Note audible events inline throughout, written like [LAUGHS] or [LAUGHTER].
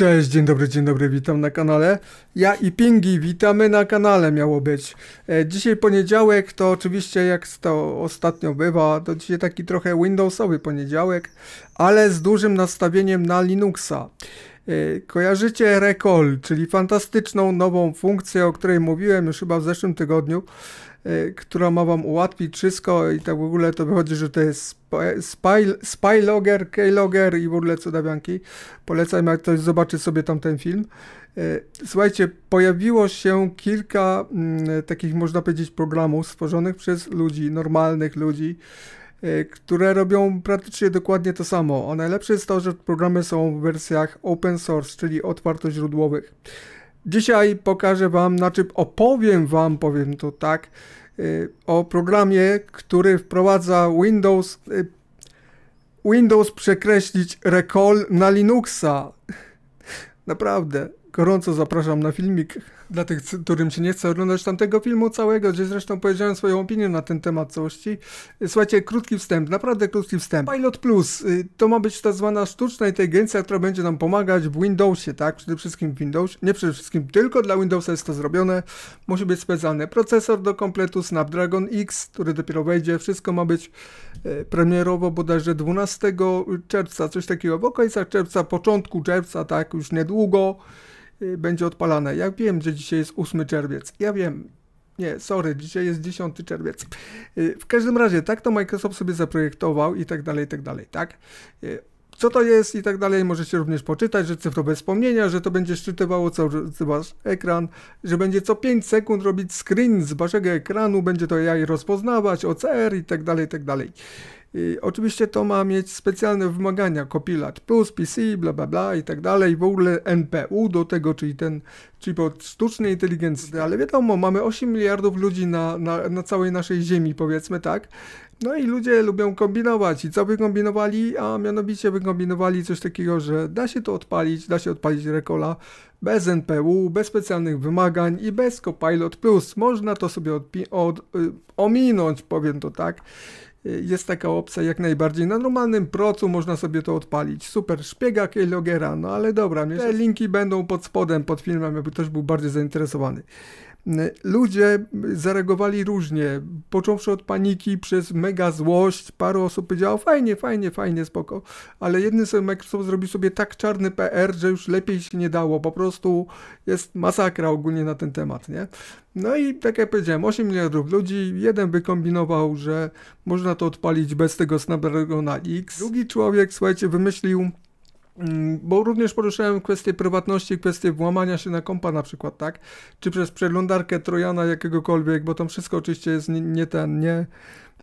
Cześć, dzień dobry, dzień dobry, witam na kanale. Ja i Pingi, witamy na kanale miało być. E, dzisiaj poniedziałek, to oczywiście jak to ostatnio bywa, to dzisiaj taki trochę Windowsowy poniedziałek, ale z dużym nastawieniem na Linuxa. E, kojarzycie Recall, czyli fantastyczną nową funkcję, o której mówiłem już chyba w zeszłym tygodniu, Y, która ma wam ułatwić wszystko i tak w ogóle to wychodzi, że to jest spy, Spyloger, Keylogger i w ogóle cudawianki. Polecam, jak ktoś zobaczy sobie tamten film. Y, słuchajcie, pojawiło się kilka m, mm, takich, można powiedzieć, programów stworzonych przez ludzi, normalnych ludzi, y, które robią praktycznie dokładnie to samo. A najlepsze jest to, że programy są w wersjach open source, czyli otwarto źródłowych. Dzisiaj pokażę Wam, znaczy opowiem Wam, powiem to tak, y, o programie, który wprowadza Windows y, Windows przekreślić recall na Linuxa. [LAUGHS] Naprawdę, gorąco zapraszam na filmik dla tych, którym się nie chce oglądać tamtego filmu całego, gdzie zresztą powiedziałem swoją opinię na ten temat całości. Słuchajcie, krótki wstęp, naprawdę krótki wstęp. Pilot Plus y, to ma być ta zwana sztuczna inteligencja, która będzie nam pomagać w Windowsie, tak? Przede wszystkim w Windows, nie przede wszystkim, tylko dla Windowsa jest to zrobione. Musi być specjalny procesor do kompletu, Snapdragon X, który dopiero wejdzie. Wszystko ma być y, premierowo bodajże 12 czerwca, coś takiego, w okolicach czerwca, początku czerwca, tak? Już niedługo. Y, będzie odpalane. Ja wiem, że dzisiaj jest 8 czerwiec. Ja wiem. Nie, sorry, dzisiaj jest 10 czerwiec. Y, w każdym razie, tak to Microsoft sobie zaprojektował i tak dalej, i tak dalej, tak? Y, co to jest i tak dalej, możecie również poczytać, że cyfrowe wspomnienia, że to będzie szczytywało cały wasz ekran, że będzie co 5 sekund robić screen z waszego ekranu, będzie to jaj rozpoznawać, OCR i tak dalej, i tak dalej. I oczywiście to ma mieć specjalne wymagania, Copilot Plus, PC, bla bla bla i tak dalej, w ogóle NPU do tego, czyli ten chip od sztucznej inteligencji, ale wiadomo, mamy 8 miliardów ludzi na, na, na całej naszej ziemi, powiedzmy tak, no i ludzie lubią kombinować i co wykombinowali, a mianowicie wykombinowali coś takiego, że da się to odpalić, da się odpalić Recola bez NPU, bez specjalnych wymagań i bez Copilot Plus. Można to sobie od, y, ominąć, powiem to tak jest taka opcja jak najbardziej. Na normalnym procu można sobie to odpalić. Super szpiega Keylogera, no ale dobra, te linki będą pod spodem, pod filmem, aby ktoś był bardziej zainteresowany. Ludzie zareagowali różnie, począwszy od paniki przez mega złość, paru osób powiedziało fajnie, fajnie, fajnie, spoko, ale jedny z Microsoft zrobił sobie tak czarny PR, że już lepiej się nie dało, po prostu jest masakra ogólnie na ten temat, nie? No i tak jak powiedziałem, 8 miliardów ludzi, jeden wykombinował, że można to odpalić bez tego Snapdragon X, drugi człowiek, słuchajcie, wymyślił Mm, bo również poruszałem kwestię prywatności, kwestię włamania się na kompa na przykład, tak? Czy przez przeglądarkę Trojana jakiegokolwiek, bo tam wszystko oczywiście jest nie, nie ten, nie,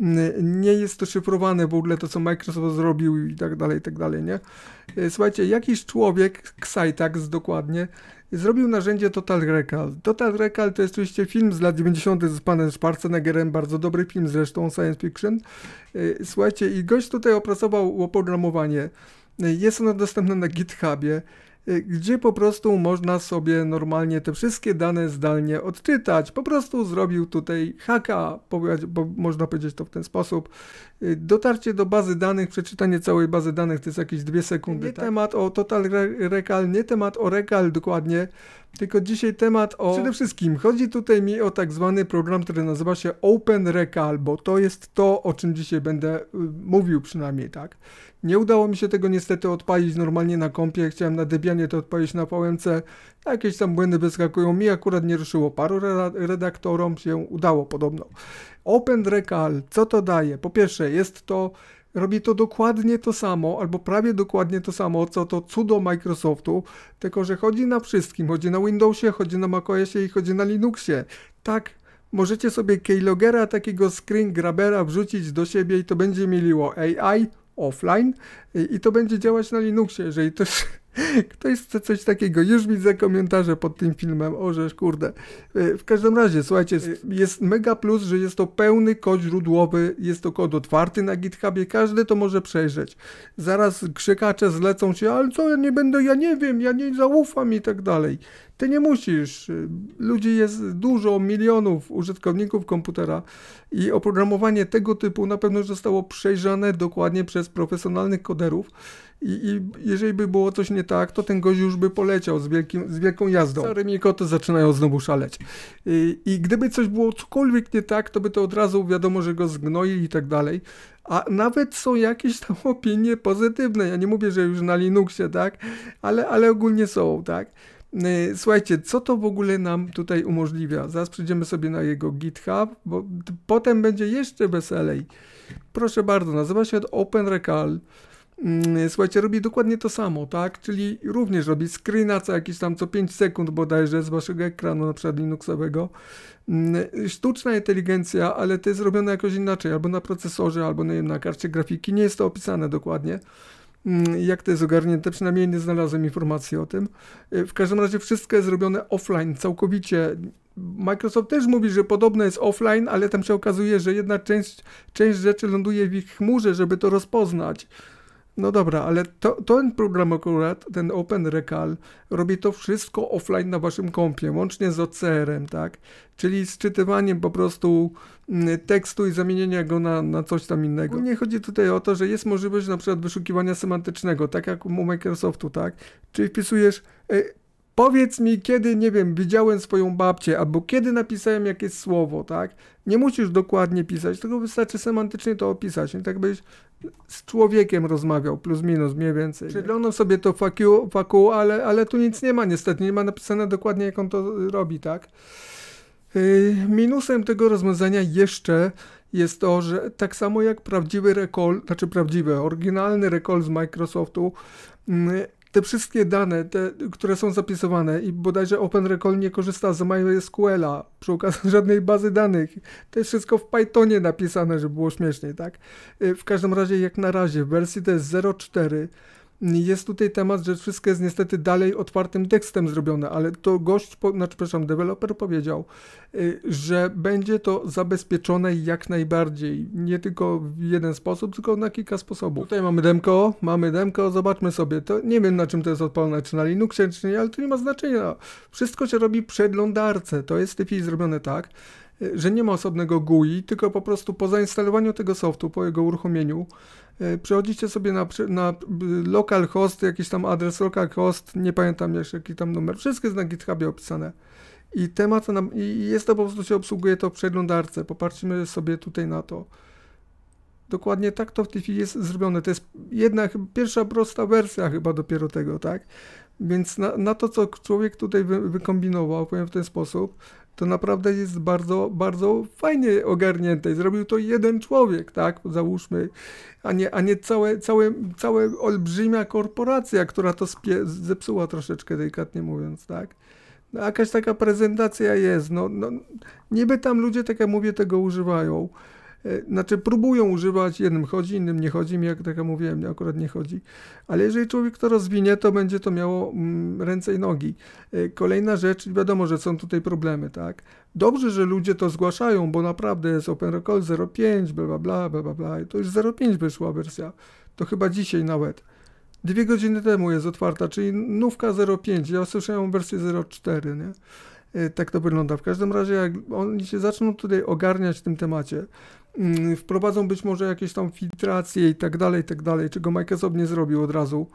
mm, nie jest to szyfrowane w ogóle to, co Microsoft zrobił i tak dalej, i tak dalej, nie? E, słuchajcie, jakiś człowiek, Xytax dokładnie, zrobił narzędzie Total Recall. Total Recall to jest oczywiście film z lat 90. z panem Schwarzeneggerem, bardzo dobry film zresztą, science fiction. E, słuchajcie, i gość tutaj opracował oprogramowanie. Jest ona dostępna na GitHubie, y, gdzie po prostu można sobie normalnie te wszystkie dane zdalnie odczytać. Po prostu zrobił tutaj haka, bo można powiedzieć to w ten sposób. Y, dotarcie do bazy danych, przeczytanie całej bazy danych to jest jakieś dwie sekundy. Nie tak? temat o Total Recall, nie temat o Recall dokładnie, tylko dzisiaj temat o... Przede wszystkim chodzi tutaj mi o tak zwany program, który nazywa się Open Recal, bo to jest to, o czym dzisiaj będę y, mówił przynajmniej, tak? Nie udało mi się tego niestety odpalić normalnie na kompie, chciałem na Debianie to odpalić na POMC, jakieś tam błędy wyskakują, mi akurat nie ruszyło, paru redaktorom się udało podobno. Open Recal, co to daje? Po pierwsze jest to robi to dokładnie to samo, albo prawie dokładnie to samo, co to cudo Microsoftu, tylko że chodzi na wszystkim, chodzi na Windowsie, chodzi na macOSie i chodzi na Linuxie. Tak, możecie sobie keylogera, takiego screen grabera wrzucić do siebie i to będzie mieliło AI offline i to będzie działać na Linuxie, jeżeli to jest Ktoś chce coś takiego. Już widzę komentarze pod tym filmem. Orzesz, kurde. E, w każdym razie, słuchajcie, e, jest mega plus, że jest to pełny kod źródłowy, jest to kod otwarty na GitHubie, każdy to może przejrzeć. Zaraz krzykacze zlecą się, ale co, ja nie będę, ja nie wiem, ja nie zaufam i tak dalej. Ty nie musisz. Ludzi jest dużo, milionów użytkowników komputera i oprogramowanie tego typu na pewno już zostało przejrzane dokładnie przez profesjonalnych koderów. I, I, jeżeli by było coś nie tak, to ten gość już by poleciał z, wielkim, z wielką jazdą. mi koty zaczynają znowu szaleć. I, I, gdyby coś było cokolwiek nie tak, to by to od razu wiadomo, że go zgnoi i tak dalej. A nawet są jakieś tam opinie pozytywne. Ja nie mówię, że już na Linuxie, tak? Ale, ale ogólnie są, tak? Y, słuchajcie, co to w ogóle nam tutaj umożliwia? Zaraz przyjdziemy sobie na jego GitHub, bo potem będzie jeszcze weselej. Proszę bardzo, nazywa się OpenRecal. Mm, słuchajcie, robi dokładnie to samo, tak? Czyli również robi screena co jakieś tam co 5 sekund bodajże z waszego ekranu, na przykład Linuxowego. Mm, sztuczna inteligencja, ale to jest robione jakoś inaczej, albo na procesorze, albo na karcie grafiki. Nie jest to opisane dokładnie. Mm, jak to jest ogarnięte, przynajmniej nie znalazłem informacji o tym. E, w każdym razie wszystko jest robione offline, całkowicie. Microsoft też mówi, że podobno jest offline, ale tam się okazuje, że jedna część, część rzeczy ląduje w ich chmurze, żeby to rozpoznać. No dobra, ale to, ten program akurat, ten OpenRecal, robi to wszystko offline na waszym kompie, łącznie z OCR-em, tak? Czyli z czytywaniem po prostu mm, tekstu i zamienienia go na, na coś tam innego. Nie chodzi tutaj o to, że jest możliwość na przykład wyszukiwania semantycznego, tak jak u Microsoftu, tak? Czyli wpisujesz... Y Powiedz mi, kiedy, nie wiem, widziałem swoją babcię, albo kiedy napisałem jakieś słowo, tak? Nie musisz dokładnie pisać, tylko wystarczy semantycznie to opisać. nie tak byś z człowiekiem rozmawiał, plus minus, mniej więcej. Przedlono sobie to fuck you, fuck you, ale, ale tu nic nie ma niestety, nie ma napisane dokładnie, jak on to y, robi, tak? Y, minusem tego rozwiązania jeszcze jest to, że tak samo jak prawdziwy recall, znaczy prawdziwy, oryginalny recall z Microsoftu, mm, te wszystkie dane, te, które są zapisywane i bodajże OpenRecall nie korzysta z MySQL-a, przy okazji [LAUGHS] żadnej bazy danych. To jest wszystko w Pythonie napisane, żeby było śmieszniej, tak? Y, w każdym razie, jak na razie, w wersji to jest 04 jest tutaj temat, że wszystko jest niestety dalej otwartym tekstem zrobione, ale to gość, po, znaczy, przepraszam, deweloper powiedział, y, że będzie to zabezpieczone jak najbardziej. Nie tylko w jeden sposób, tylko na kilka sposobów. Tutaj mamy demko, mamy demko, zobaczmy sobie. To nie wiem na czym to jest odpalone, czy na Linuxie, czy nie, ale to nie ma znaczenia. Wszystko się robi przed lądarce. To jest w tej chwili zrobione tak, E, że nie ma osobnego GUI, tylko po prostu po zainstalowaniu tego softu, po jego uruchomieniu, e, przechodzicie sobie na, na e, localhost, jakiś tam adres localhost, nie pamiętam jeszcze jaki tam numer, wszystkie jest na GitHubie opisane. I temat, nam, i jest to po prostu się obsługuje to w przeglądarce, popatrzmy sobie tutaj na to. Dokładnie tak to w tej chwili jest zrobione. To jest jedna pierwsza prosta wersja chyba dopiero tego, tak? Więc na, na to, co człowiek tutaj wy, wykombinował, powiem w ten sposób, to naprawdę jest bardzo, bardzo fajnie ogarnięte. I zrobił to jeden człowiek, tak? Załóżmy, a nie, a nie całe, całe, całe olbrzymia korporacja, która to spie- zepsuła troszeczkę delikatnie mówiąc, tak? No, jakaś taka prezentacja jest, no, no niby tam ludzie, tak jak mówię, tego używają. E, znaczy próbują używać, jednym chodzi, innym nie chodzi, mi jak tak jak mówiłem, nie, akurat nie chodzi, ale jeżeli człowiek to rozwinie, to będzie to miało mm, ręce i nogi. E, kolejna rzecz, wiadomo, że są tutaj problemy, tak? Dobrze, że ludzie to zgłaszają, bo naprawdę jest Open Recall 05, bla bla bla, bla bla bla, to już 05 wyszła wersja, to chyba dzisiaj nawet. Dwie godziny temu jest otwarta, czyli nówka 05, ja słyszałem wersję 04, nie? E, tak to wygląda. W każdym razie, jak oni się zaczną tutaj ogarniać w tym temacie, Mm, wprowadzą być może jakieś tam filtracje i tak dalej, i tak dalej, czego Microsoft nie zrobił od razu,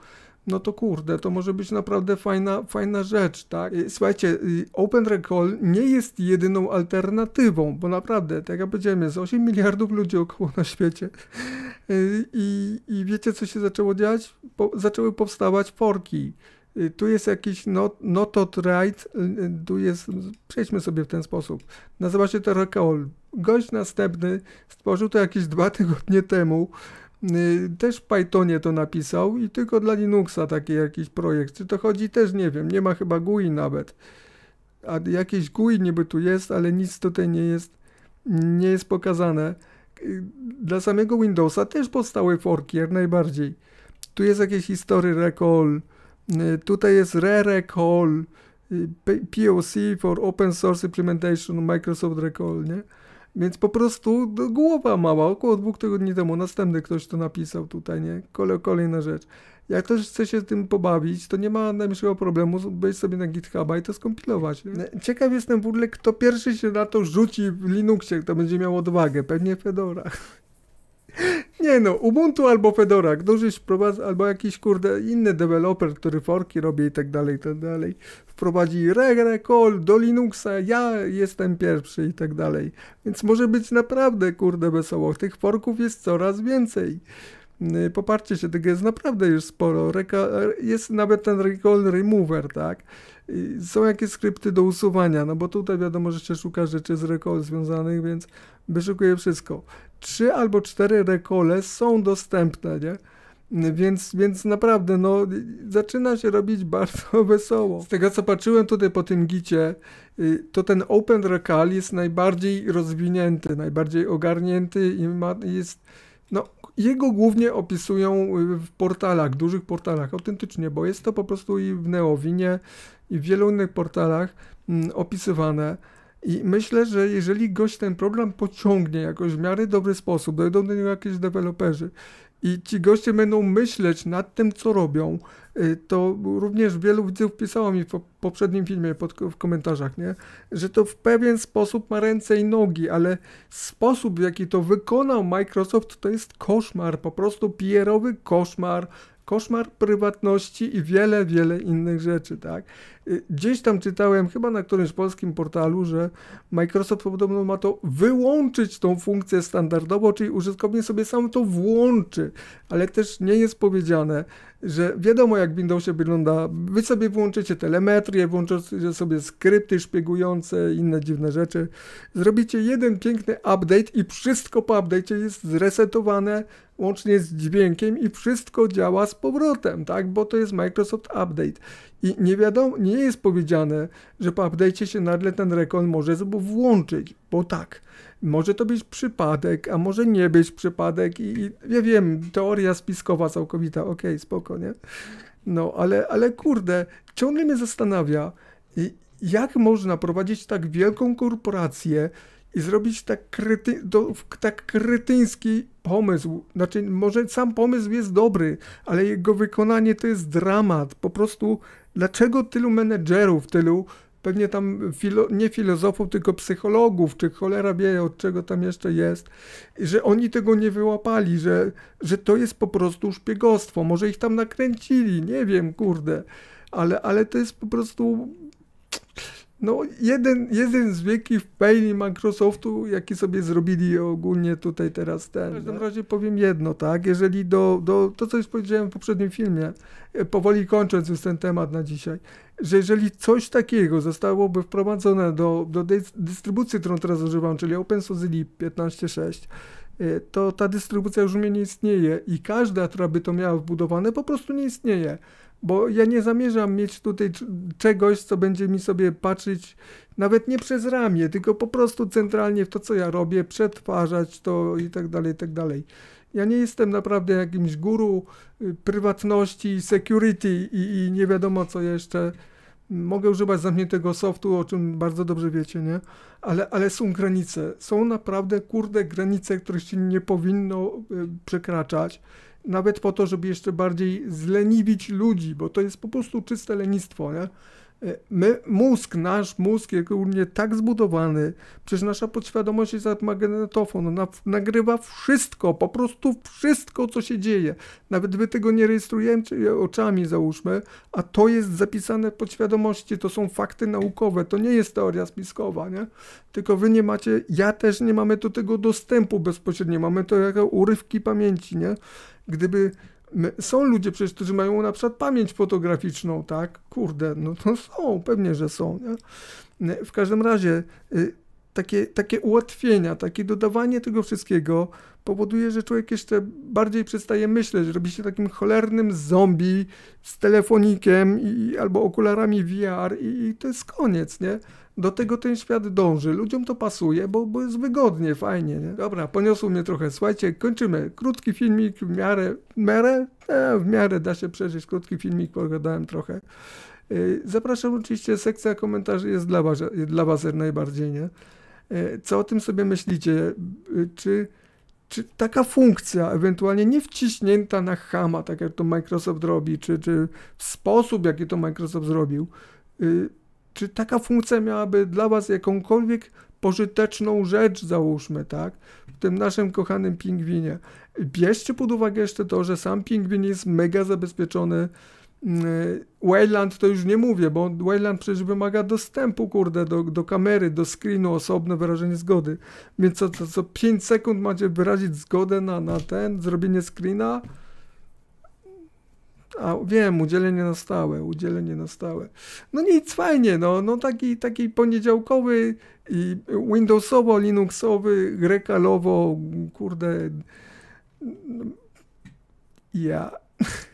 no to kurde, to może być naprawdę fajna, fajna rzecz, tak? Y, słuchajcie, y, Open Recall nie jest jedyną alternatywą, bo naprawdę, tak jak powiedziałem, jest 8 miliardów ludzi około na świecie. Y, I, i wiecie, co się zaczęło dziać? Po, zaczęły powstawać porki. Y, tu jest jakiś not, noted right, y, y, tu jest, przejdźmy sobie w ten sposób. Nazywa się to recall. Gość następny stworzył to jakieś dwa [LAUGHS] tygodnie temu. Też w Pythonie to napisał i tylko dla Linuxa taki jakiś projekt. Czy to chodzi? Też nie wiem. Nie ma chyba GUI nawet. A jakieś GUI niby tu jest, ale nic tutaj nie jest, nie jest pokazane. Dla samego Windowsa też powstały forki, jak najbardziej. Tu jest jakieś history recall, Y, tutaj jest ReRecall, y, POC for Open Source Implementation Microsoft Recall, nie? Więc po prostu no, głowa mała, około dwóch tygodni temu, następny ktoś to napisał tutaj, nie? kolejna rzecz. Jak ktoś chce się tym pobawić, to nie ma najmniejszego problemu, wejść sobie na GitHuba i to skompilować. Nie? No, ciekaw jestem w ogóle, kto pierwszy się na to rzuci w Linuxie, kto będzie miał odwagę, pewnie Fedora. Nie no, Ubuntu albo Fedora, któryś wprowadza, albo jakiś kurde inny deweloper, który forki robi i tak dalej, i tak dalej. Wprowadzi call do Linuxa, ja jestem pierwszy i tak dalej. Więc może być naprawdę kurde wesoło. Tych forków jest coraz więcej. Yy, poparcie się tego jest naprawdę już sporo. Reka jest nawet ten recall remover, tak? są jakieś skrypty do usuwania, no bo tutaj wiadomo, że się szuka rzeczy z recall związanych, więc wyszukuję wszystko trzy albo cztery rekole są dostępne, nie? Więc, więc naprawdę, no, zaczyna się robić bardzo [LAUGHS] wesoło. Z tego co patrzyłem tutaj po tym gicie, y, to ten Open Recall jest najbardziej rozwinięty, najbardziej ogarnięty i ma, jest, no, jego głównie opisują w portalach, dużych portalach, autentycznie, bo jest to po prostu i w Neowinie, i w wielu innych portalach mm, opisywane i myślę, że jeżeli gość ten program pociągnie jakoś w miarę dobry sposób, dojdą do niego jakieś deweloperzy i ci goście będą myśleć nad tym, co robią, y, to również wielu widzów pisało mi w poprzednim filmie pod, w komentarzach, nie? że to w pewien sposób ma ręce i nogi, ale sposób, w jaki to wykonał Microsoft, to jest koszmar, po prostu pierowy koszmar, koszmar prywatności i wiele, wiele innych rzeczy, tak? Y, gdzieś tam czytałem, chyba na którymś polskim portalu, że Microsoft podobno ma to wyłączyć tą funkcję standardową, czyli użytkownik sobie sam to włączy, ale też nie jest powiedziane, że wiadomo jak Windows się wygląda, wy sobie włączycie telemetrię, włączycie sobie skrypty szpiegujące, inne dziwne rzeczy, zrobicie jeden piękny update i wszystko po update'cie jest zresetowane, łącznie z dźwiękiem i wszystko działa z powrotem, tak, bo to jest Microsoft Update i nie wiadomo, nie nie jest powiedziane, że po update'cie się nagle ten rekon może włączyć, bo tak. Może to być przypadek, a może nie być przypadek i, i ja wiem, teoria spiskowa całkowita, okej, okay, spoko, nie? No, ale, ale kurde, ciągle mnie zastanawia, jak można prowadzić tak wielką korporację i zrobić tak, kryty, do, tak krytyński pomysł. Znaczy, może sam pomysł jest dobry, ale jego wykonanie to jest dramat. Po prostu Dlaczego tylu menedżerów, tylu pewnie tam filo, nie filozofów, tylko psychologów, czy cholera wie, od czego tam jeszcze jest, że oni tego nie wyłapali, że, że to jest po prostu szpiegostwo. Może ich tam nakręcili, nie wiem, kurde, ale, ale to jest po prostu no, jeden, jeden z wielkich faili Microsoftu, jaki sobie zrobili ogólnie tutaj teraz ten. W każdym razie powiem jedno, tak, jeżeli do, do to, co już powiedziałem w poprzednim filmie, e, powoli kończąc już ten temat na dzisiaj, że jeżeli coś takiego zostałoby wprowadzone do, do dystrybucji, którą teraz używam, czyli OpenSUSE Lib 15.6, e, to ta dystrybucja już u mnie nie istnieje i każda, która by to miała wbudowane, po prostu nie istnieje bo ja nie zamierzam mieć tutaj czegoś, co będzie mi sobie patrzeć nawet nie przez ramię, tylko po prostu centralnie w to, co ja robię, przetwarzać to i tak dalej, i tak dalej. Ja nie jestem naprawdę jakimś guru y, prywatności, security i, i nie wiadomo co jeszcze. Mogę używać zamkniętego softu, o czym bardzo dobrze wiecie, nie? Ale, ale są granice. Są naprawdę, kurde, granice, których się nie powinno y, przekraczać nawet po to, żeby jeszcze bardziej zleniwić ludzi, bo to jest po prostu czyste lenistwo, nie? E, my, mózg, nasz mózg jest ogólnie tak zbudowany, przecież nasza podświadomość jest jak magnetofon, ona nagrywa wszystko, po prostu wszystko, co się dzieje. Nawet my tego nie rejestrujemy oczami, załóżmy, a to jest zapisane w podświadomości, to są fakty naukowe, to nie jest teoria spiskowa, nie? Tylko wy nie macie, ja też nie mamy do tego dostępu bezpośrednio, mamy to jako urywki pamięci, nie? Gdyby są ludzie przecież, którzy mają na przykład pamięć fotograficzną, tak? Kurde, no to są, pewnie, że są. Nie? W każdym razie y, takie, takie ułatwienia, takie dodawanie tego wszystkiego powoduje, że człowiek jeszcze bardziej przestaje myśleć, robi się takim cholernym zombie z telefonikiem i, albo okularami VR i, i to jest koniec, nie? do tego ten świat dąży. Ludziom to pasuje, bo, bo jest wygodnie, fajnie. Nie? Dobra, poniosło mnie trochę. Słuchajcie, kończymy. Krótki filmik w miarę, w miarę, e, w miarę da się przeżyć. Krótki filmik, pogadałem trochę. E, zapraszam oczywiście, sekcja komentarzy jest dla was, dla was najbardziej, nie? E, co o tym sobie myślicie? E, czy czy taka funkcja, ewentualnie nie wciśnięta na chama, tak jak to Microsoft robi, czy, czy w sposób, jaki to Microsoft zrobił, e, czy taka funkcja miałaby dla Was jakąkolwiek pożyteczną rzecz, załóżmy, tak? W tym naszym kochanym pingwinie. Bierzcie pod uwagę jeszcze to, że sam pingwin jest mega zabezpieczony. Mm, Wayland to już nie mówię, bo Wayland przecież wymaga dostępu, kurde, do, do kamery, do screenu, osobne wyrażenie zgody. Więc co, co, co 5 sekund macie wyrazić zgodę na, na ten, zrobienie screena, a wiem, udzielenie na stałe, udzielenie na stałe. No nic, fajnie, no, no taki, taki poniedziałkowy i Windowsowo, Linuxowy, grekalowo, kurde. Ja. [LAUGHS]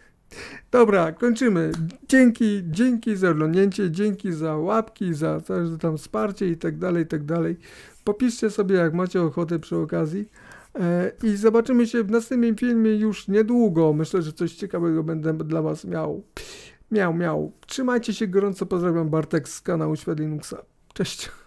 Dobra, kończymy. Dzięki, dzięki za oglądanie, dzięki za łapki, za, całe tam wsparcie i tak dalej, i tak dalej. Popiszcie sobie, jak macie ochotę przy okazji. E, I zobaczymy się w następnym filmie już niedługo. Myślę, że coś ciekawego będę dla Was miał. Miał, miał. Trzymajcie się gorąco. Pozdrawiam Bartek z kanału Świat Linuxa. Cześć.